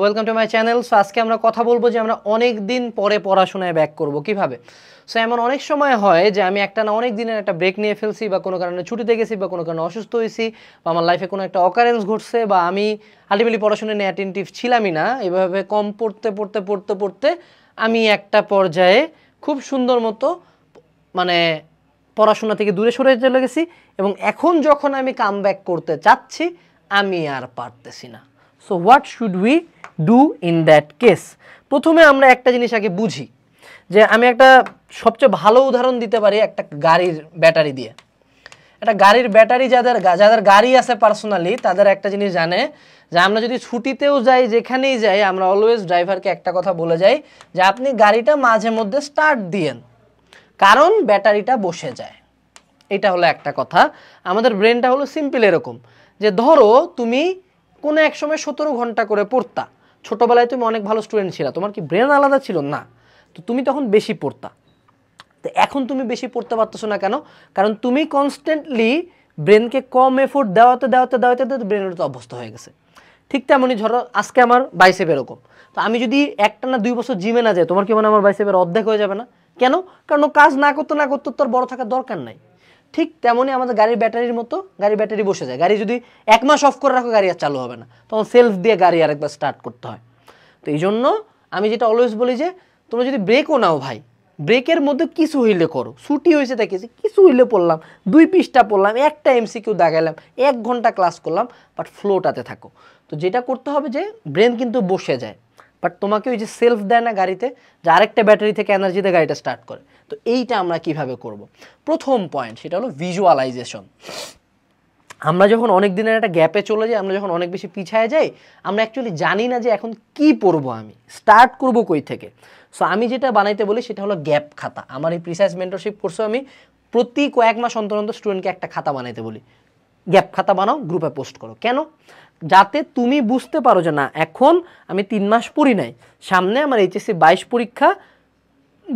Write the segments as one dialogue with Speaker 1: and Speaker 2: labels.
Speaker 1: Welcome to my channel so আজকে আমরা কথা বলবো যে আমরা অনেক দিন পরে পড়াশোনায় ব্যাক করব কিভাবে সো এমন অনেক সময় হয় যে আমি একটা না অনেক দিনের একটা ব্রেক নিয়ে ফেলছি বা কোনো কারণে ছুটিতে গেছি বা কোনো কারণে অসুস্থ হয়েছি বা আমার লাইফে কোনো একটা অকারেন্স ঘটছে বা আমি আলটিমেটলি পড়াশোনা নিয়ে অ্যাটেন্টিভ ছিলামই না এভাবে কম পড়তে পড়তে পড়তে পড়তে আমি একটা পর্যায়ে খুব সুন্দর মতো মানে পড়াশোনা থেকে দূরে সরে চলে গেছি এবং এখন যখন আমি কাম করতে চাচ্ছি আমি আর পারতেছি না so what should we do in that case প্রথমে আমরা একটা জিনিস আগে বুঝি যে আমি একটা সবচেয়ে ভালো উদাহরণ দিতে পারি একটা গাড়ির ব্যাটারি দিয়ে একটা গাড়ির ব্যাটারি যাদের যাদের গাড়ি আছে পার্সোনালি তাদের একটা জিনিস জানে যে আমরা যদি ছুটিতেও যাই যেখানেই যাই আমরা অলওয়েজ ড্রাইভারকে একটা কথা বলে যাই যে আপনি গাড়িটা মাঝে মধ্যে স্টার্ট দিয়েন কারণ ব্যাটারিটা বসে যায় এটা হলো একটা কথা আমাদের ব্রেনটা হলো সিম্পল এরকম যে ধরো তুমি কোনো এক সময় সতেরো ঘন্টা করে পড়তা ছোটোবেলায় তুমি অনেক ভালো স্টুডেন্ট ছিল তোমার কি ব্রেন আলাদা ছিল না তো তুমি তখন বেশি পড়তা তো এখন তুমি বেশি পড়তে পারতেছো না কেন কারণ তুমি কনস্ট্যান্টলি ব্রেনকে কম এফোর্ট দেওয়াতে দেওয়াতে দেওয়াতে দেওয়াতে ব্রেনের তো অভ্যস্ত হয়ে গেছে ঠিক তেমনই ধরো আজকে আমার বাইসেপ এরকম তো আমি যদি একটা না দুই বছর জিমে না যাই তোমার কি মানে আমার বাইসেপের অর্ধেক হয়ে যাবে না কেন কারণ কাজ না করতে না করতে তোর বড় থাকার দরকার নাই ঠিক তেমনই আমাদের গাড়ির ব্যাটারির মতো গাড়ির ব্যাটারি বসে যায় গাড়ি যদি এক মাস অফ করে রাখো গাড়ি আর চালু হবে না তখন সেলফ দিয়ে গাড়ি আরেকবার স্টার্ট করতে হয় তো এই জন্য আমি যেটা অলওয়েজ বলি যে তোমরা যদি ব্রেকও নাও ভাই ব্রেকের মধ্যে কিছু হইলে করো ছুটি হয়েছে দেখেছি কিছু হইলে পড়লাম দুই পিসটা পড়লাম একটা এমসিকিউ দাগাইলাম এক ঘন্টা ক্লাস করলাম বাট ফ্লোটাতে থাকো তো যেটা করতে হবে যে ব্রেন কিন্তু বসে যায় বাট তোমাকে ওই যে সেলফ দেয় না গাড়িতে যে আরেকটা ব্যাটারি থেকে এনার্জিতে গাড়িটা স্টার্ট করে তো এইটা আমরা কিভাবে করব। প্রথম পয়েন্ট সেটা হলো ভিজুয়ালাইজেশন আমরা যখন অনেক দিনের একটা গ্যাপে চলে যাই আমরা যখন অনেক বেশি পিছায় যাই আমরা অ্যাকচুয়ালি জানি না যে এখন কি পড়বো আমি স্টার্ট করব কই থেকে সো আমি যেটা বানাইতে বলি সেটা হলো গ্যাপ খাতা আমার এই প্রিসাইজ মেন্টরশিপ কোর্সে আমি প্রতি কয়েক মাস অন্তর অন্তর স্টুডেন্টকে একটা খাতা বানাইতে বলি গ্যাপ খাতা বানাও গ্রুপে পোস্ট করো কেন যাতে তুমি বুঝতে পারো যে না এখন আমি তিন মাস পড়ি নাই সামনে আমার এইচএসসি বাইশ পরীক্ষা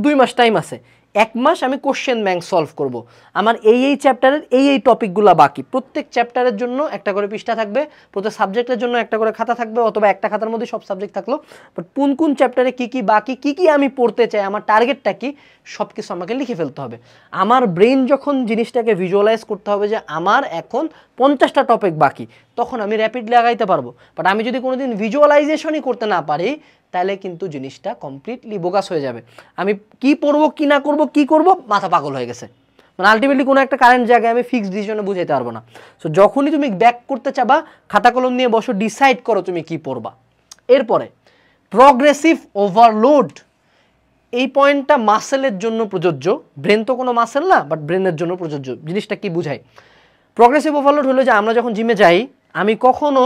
Speaker 1: দুই মাস টাইম আছে এক মাস আমি কোশ্চেন ব্যাংক সলভ করব। আমার এই এই চ্যাপ্টারের এই এই টপিকগুলো বাকি প্রত্যেক চ্যাপ্টারের জন্য একটা করে পৃষ্ঠা থাকবে প্রত্যেক সাবজেক্টের জন্য একটা করে খাতা থাকবে অথবা একটা খাতার মধ্যে সব সাবজেক্ট থাকলো বাট কোন কোন চ্যাপ্টারে কী কী বাকি কী কী আমি পড়তে চাই আমার টার্গেটটা কী সব কিছু আমাকে লিখে ফেলতে হবে আমার ব্রেন যখন জিনিসটাকে ভিজুয়ালাইজ করতে হবে যে আমার এখন পঞ্চাশটা টপিক বাকি তখন আমি র্যাপিড লাগাইতে পারবো বাট আমি যদি কোনো দিন ভিজুয়ালাইজেশনই করতে না পারি তাহলে কিন্তু জিনিসটা কমপ্লিটলি বোকাস হয়ে যাবে আমি কি পড়বো কি না করবো কি করবো মাথা পাগল হয়ে গেছে মানে আলটিমেটলি কোনো একটা কারেন্ট জায়গায় আমি ফিক্সড ডিসিশনে বুঝাইতে পারবো না সো যখনই তুমি ব্যাক করতে চাবা খাতা কলম নিয়ে বসো ডিসাইড করো তুমি কি পড়বা এরপরে প্রগ্রেসিভ ওভারলোড এই পয়েন্টটা মাসেলের জন্য প্রযোজ্য ব্রেন তো কোনো মাসেল না বাট ব্রেনের জন্য প্রযোজ্য জিনিসটা কি বুঝায় প্রগ্রেসিভ ওভারলোড হলো যে আমরা যখন জিমে যাই আমি কখনো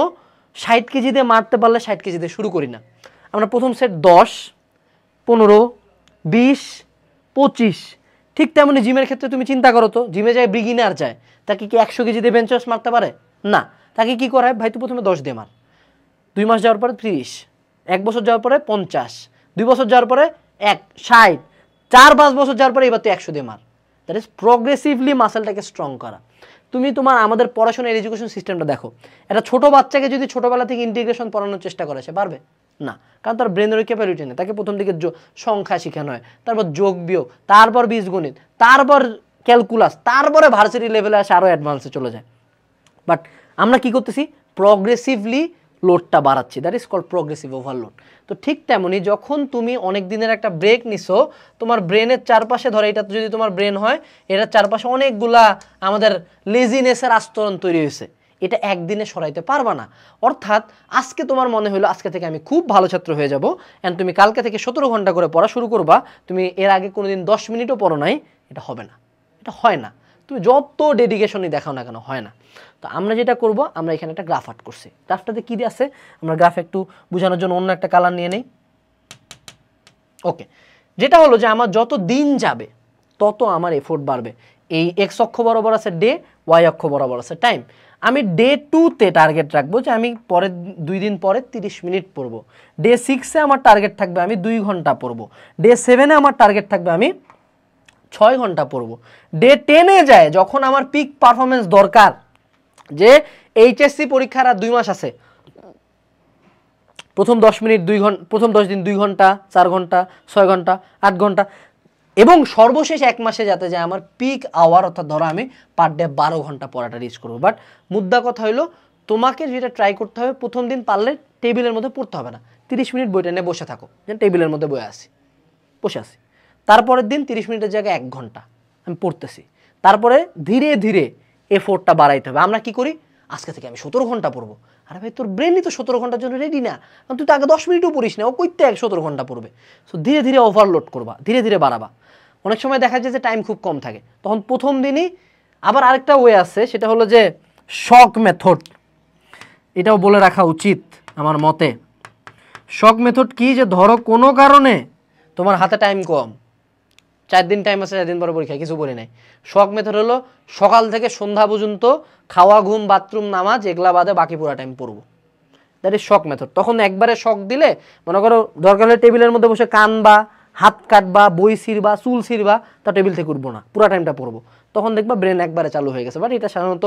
Speaker 1: ষাট কেজিতে মারতে পারলে ষাট কেজিতে শুরু করি না আমরা প্রথম সেট দশ পনেরো বিশ পঁচিশ ঠিক তেমনি জিমের ক্ষেত্রে তুমি চিন্তা করো তো জিমে যায় বিগিনার যায় তাকে কি একশো কেজিতে বেঞ্চ ওয়াশ মারতে পারে না তাকে কি করা হয় ভাই তুই প্রথমে দশ দিয়ে মার দুই মাস যাওয়ার পরে তিরিশ এক বছর যাওয়ার পরে পঞ্চাশ দুই বছর যাওয়ার পরে এক ষাট চার পাঁচ বছর যাওয়ার পরে এবার তুই একশো দিয়ে মার দ্যাট ইজ প্রগ্রেসিভলি মাসেলটাকে স্ট্রং করা তুমি তোমার আমাদের পড়াশোনার এডুকেশন সিস্টেমটা দেখো একটা ছোটো বাচ্চাকে যদি ছোটোবেলা থেকে ইন্টিগ্রেশন পড়ানোর চেষ্টা করেছে পারবে না কারণ তার ব্রেনের ওই ক্যাপাবিলিটি নেই তাকে প্রথম দিকে সংখ্যা শেখানো হয় তারপর যোগ বিয়োগ তারপর বীজগণিত তারপর ক্যালকুলাস তারপরে ভার্সিটি লেভেলে আসে আরও অ্যাডভান্সে চলে যায় বাট আমরা কি করতেছি প্রগ্রেসিভলি লোডটা বাড়াচ্ছি that is call progressive overload তো ঠিক তেমনি যখন তুমি অনেক দিনের একটা ব্রেক নিছো তোমার ব্রেনের চারপাশে ধরে এটা যদি তোমার ব্রেন হয় এটার চারপাশে অনেকগুলা আমাদের লেজিনেসের আস্তরণ তৈরি হয়েছে এটা একদিনে সরাইতে পারবা না অর্থাৎ আজকে তোমার মনে হলো আজকে থেকে আমি খুব ভালো ছাত্র হয়ে যাব অ্যান্ড তুমি কালকে থেকে সতেরো ঘন্টা করে পড়া শুরু করবা তুমি এর আগে কোনো দিন দশ মিনিটও পড়ো নাই এটা হবে না এটা হয় না তুমি যত ডেডিকেশনই দেখাও না কেন হয় না তো আমরা যেটা করব আমরা এখানে একটা গ্রাফ আর্ট করছি গ্রাফটাতে কী দিয়ে আছে আমরা গ্রাফ একটু বোঝানোর জন্য অন্য একটা কালার নিয়ে নেই ওকে যেটা হলো যে আমার যত দিন যাবে তত আমার এফোর্ট বাড়বে এই এক্স অক্ষ বরাবর আছে ডে ওয়াই অক্ষ বরাবর আছে টাইম আমি ডে টুতে টার্গেট রাখবো যে আমি পরের দুই দিন পরে 30 মিনিট পড়বো ডে সিক্সে আমার টার্গেট থাকবে আমি দুই ঘন্টা পড়বো ডে সেভেনে আমার টার্গেট থাকবে আমি ছয় ঘন্টা পড়বো ডে টেনে যায় যখন আমার পিক পারফরমেন্স দরকার যে এইচএসসি পরীক্ষার আর দুই মাস আছে প্রথম দশ মিনিট দুই ঘন্টা প্রথম দশ দিন দুই ঘন্টা চার ঘন্টা ছয় ঘন্টা আট ঘন্টা এবং সর্বশেষ এক মাসে যাতে যায় আমার পিক আওয়ার অর্থাৎ ধরো আমি পার ডে বারো ঘন্টা পড়াটা রিচ করবো বাট মুদ্রা কথা হলো তোমাকে যেটা ট্রাই করতে হবে প্রথম দিন পারলে টেবিলের মধ্যে পড়তে হবে না তিরিশ মিনিট বইটা নিয়ে বসে থাকো যেন টেবিলের মধ্যে বয়ে আসি বসে আসি তারপরের দিন তিরিশ মিনিটের জায়গায় এক ঘন্টা আমি পড়তেছি তারপরে ধীরে ধীরে এফোর্টটা বাড়াইতে হবে আমরা কি করি আজকে থেকে আমি সতেরো ঘন্টা পড়বো আরে ভাই তোর ব্রেনই তো সতেরো ঘন্টার জন্য রেডি না কারণ তুই তো আগে দশ মিনিটও পড়িস না ও করতে এক সতেরো ঘন্টা পড়বে সো ধীরে ধীরে ওভারলোড করবা ধীরে ধীরে বাড়াবা অনেক সময় দেখা যায় যে টাইম খুব কম থাকে তখন প্রথম দিনই আবার আরেকটা ওয়ে আছে সেটা হলো যে শক মেথড এটাও বলে রাখা উচিত আমার মতে শক মেথড কি যে ধরো কোনো কারণে তোমার হাতে টাইম কম চার দিন টাইম আছে চার দিন পরে পরীক্ষা কিছু বলি নাই শখ মেথড হলো সকাল থেকে সন্ধ্যা পর্যন্ত খাওয়া ঘুম বাথরুম নামাজ এগুলা বাদে বাকি পুরো টাইম পড়বো দ্যাট ইজ শখ মেথড তখন একবারে শখ দিলে মনে করো দরকার হলে টেবিলের মধ্যে বসে কানবা হাত কাটবা বই সিরবা চুল ছিঁড়বা তা টেবিল থেকে উঠবো না পুরো টাইমটা পড়বো তখন দেখবা ব্রেন একবারে চালু হয়ে গেছে বাট এটা সাধারণত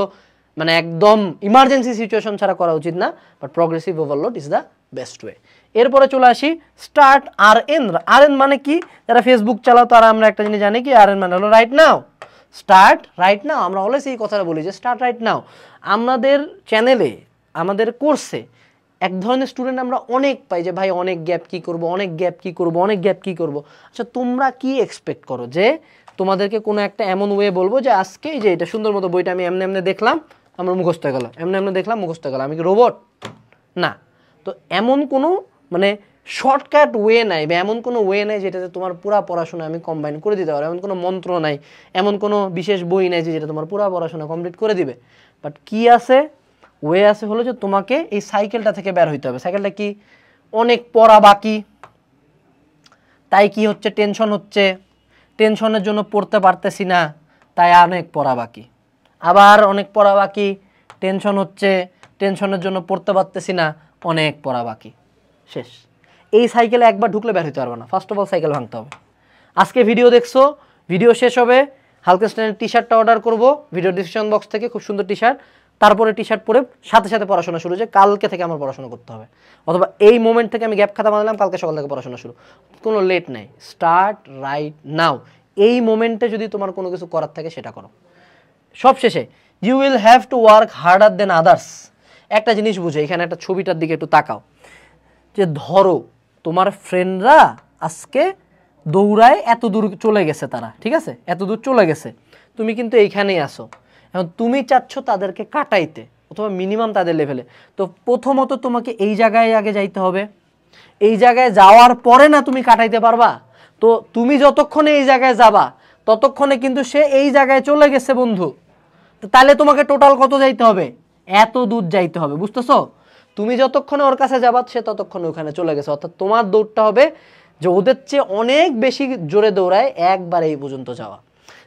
Speaker 1: মানে একদম ইমার্জেন্সি সিচুয়েশন ছাড়া করা উচিত না but progressive overload is the best way এরপরে চলে আসি start R N R N মানে কি যারা ফেসবুক চালাও তারা আমরা একটা জিনিস জানি কি আর এন মানে হলো right now start right now আমরা অলওয়েজ এই কথাটা বলি যে স্টার্ট রাইট নাও আমাদের চ্যানেলে আমাদের কোর্সে এক ধরনের স্টুডেন্ট আমরা অনেক পাই যে ভাই অনেক গ্যাপ কি করব অনেক গ্যাপ কি করব অনেক গ্যাপ কি করব আচ্ছা তোমরা কি এক্সপেক্ট করো যে তোমাদেরকে কোনো একটা এমন ওয়ে বলবো যে আজকে যে এটা সুন্দর মতো বইটা আমি এমনি এমনি দেখলাম আমার মুখস্থ গেল এমনি এমনি দেখলাম মুখস্থ গেল আমি কি রোবট না তো এমন কোনো মানে শর্টকাট ওয়ে নাই বা এমন কোনো ওয়ে নাই যেটাতে তোমার পুরা পড়াশোনা আমি কম্বাইন করে দিতে পারো এমন কোনো মন্ত্র নাই এমন কোনো বিশেষ বই নাই যে যেটা তোমার পুরা পড়াশোনা কমপ্লিট করে দিবে বাট কি আছে ওয়ে আছে হলো যে তোমাকে এই সাইকেলটা থেকে বের হইতে হবে সাইকেলটা কি অনেক পড়া বাকি তাই কি হচ্ছে টেনশন হচ্ছে টেনশনের জন্য পড়তে পারতেছি না তাই অনেক পড়া বাকি আবার অনেক পড়া বাকি টেনশন হচ্ছে টেনশনের জন্য পড়তে পারতেছি না অনেক পড়া বাকি শেষ এই সাইকেলে একবার ঢুকলে বের হতে পারবে না ফার্স্ট অফ অল সাইকেল ভাঙতে হবে আজকে ভিডিও দেখছো ভিডিও শেষ হবে হালকা স্ট্যান্ডের টি শার্টটা অর্ডার করবো ভিডিও ডিসক্রিপশন বক্স থেকে খুব সুন্দর টি শার্ট তারপরে টি শার্ট পরে সাথে সাথে পড়াশোনা শুরু যে কালকে থেকে আমার পড়াশোনা করতে হবে অথবা এই মোমেন্ট থেকে আমি গ্যাপ খাতা বানালাম কালকে সকাল থেকে পড়াশোনা শুরু কোনো লেট নাই স্টার্ট রাইট নাও এই মোমেন্টে যদি তোমার কোনো কিছু করার থাকে সেটা করো সব শেষে you will have to work harder than others একটা জিনিস বুঝে এখানে একটা ছবিটার দিকে একটু তাকাও যে ধরো তোমার ফ্রেন্ডরা আজকে দৌড়ায় এত দূর চলে গেছে তারা ঠিক আছে এত দূর চলে গেছে তুমি কিন্তু এইখানেই আসো এখন তুমি চাচ্ছ তাদেরকে কাটাইতে অথবা মিনিমাম তাদের লেভেলে তো প্রথমত তোমাকে এই জায়গায় আগে যাইতে হবে এই জায়গায় যাওয়ার পরে না তুমি কাটাইতে পারবা তো তুমি যতক্ষণে এই জায়গায় যাবা ততক্ষণে কিন্তু সে এই জায়গায় চলে গেছে বন্ধু তাহলে তোমাকে টোটাল কত যাইতে হবে এত দূর যাইতে হবে বুঝতেছো তুমি যতক্ষণে ওর কাছে যাবা সে ততক্ষণ ওখানে চলে গেছে অর্থাৎ তোমার দৌড়টা হবে যে ওদের চেয়ে অনেক বেশি জোরে দৌড়ায় একবার এই পর্যন্ত যাওয়া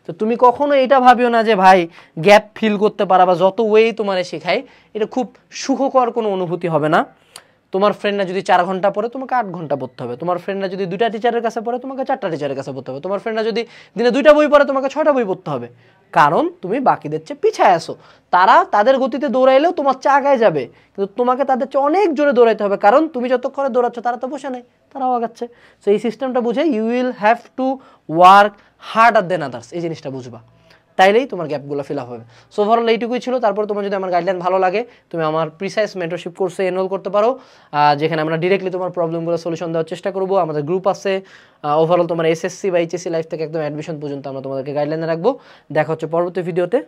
Speaker 1: তো তুমি কখনো এটা ভাবিও না যে ভাই গ্যাপ ফিল করতে পারা বা যত ওয়েই তোমার শেখায় এটা খুব সুখকর কোনো অনুভূতি হবে না তোমার ফ্রেন্ডরা যদি চার ঘন্টা পড়ে তোমাকে আট ঘন্টা পড়তে হবে তোমার ফ্রেন্ডরা যদি দুইটা টিচারের কাছে পড়ে তোমাকে চারটা টিচারের কাছে পড়তে হবে তোমার ফ্রেন্ডরা যদি দিনে দুইটা বই পড়ে তোমাকে ছটা বই পড়তে হবে কারণ তুমি বাকিদের চেয়ে পিছায় আসো তারা তাদের গতিতে দৌড়াইলেও তোমার চা আগায় যাবে কিন্তু তোমাকে তাদের চেয়ে অনেক জোরে দৌড়াইতে হবে কারণ তুমি যতক্ষণে দৌড়াচ্ছ তারা তো বসে নেই তারাও আগাচ্ছে সো এই সিস্টেমটা বুঝে you will have to work hard আর দেন আদার্স এই জিনিসটা বুঝবা তাইলেই তোমার গ্যাপগুলো ফিল আপ হবে সো ওভারঅল এইটুকুই ছিল তারপর তোমার যদি আমার গাইডলাইন ভালো লাগে তুমি আমার প্রিসাইজ মেন্টারশিপ কোর্সে এনরোল করতে পারো যেখানে আমরা ডিরেক্টলি তোমার প্রবলেমগুলো সলিউশন দেওয়ার চেষ্টা করবো আমাদের গ্রুপ আছে ওভারঅল তোমার এসএসসি বা এইচএসসি লাইফ থেকে একদম অ্যাডমিশন পর্যন্ত আমরা তোমাদেরকে গাইডলাইনে রাখবো দেখা হচ্ছে পরবর্তী ভিডিওতে